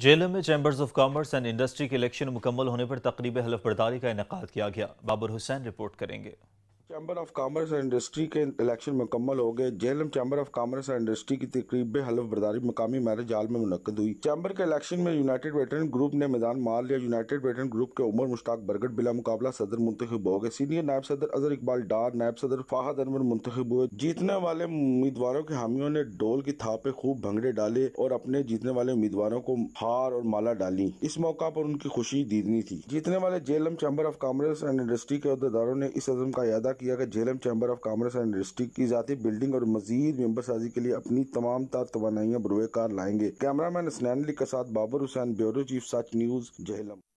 जेलम में chambers of commerce and industry के election मुकम्मल होने पर तकरीब हलफ बर्दारी का इनका किया गया बाबर हुसैन रिपोर्ट करेंगे chamber of commerce and industry के इलेक्शन मुकम्मल हो गए Jhelum chamber of commerce and industry की तकरीब हलफ बरदारी मकामी मैरिज हाल में मुनद हुई चैम्बर के इलेक्शन में यूनाइटेड वेटरन ग्रुप ने मैदान मार लिया यूनाइटेड वेटरन ग्रुप के उमर मुश्ताक बरगट बिला मुकाबला सदर मुंतब हो गए सीनियर नायब सदर अजहर इकबाल डार नायब सदर फाहद अनवर मुंतब हुए जीतने वाले उम्मीदवारों के हामियों ने डोल की था पे खूब भंगड़े डाले और अपने जीतने वाले उम्मीदवारों को हार और माला डाली इस मौका पर उनकी खुशी दीदनी थी जीतने वाले Jhelum chamber of commerce and industry के अहदेदारों ने इस अजम का अदा किया कि Jhelum chamber of commerce and industry की जाती बिल्डिंग और मजीद साजी के लिए अपनी तमाम तार तोानाइयाँ कार लाएंगे कैमरा मैन स्नैनली के साथ Babar Hussain bureau chief Sach news Jhelum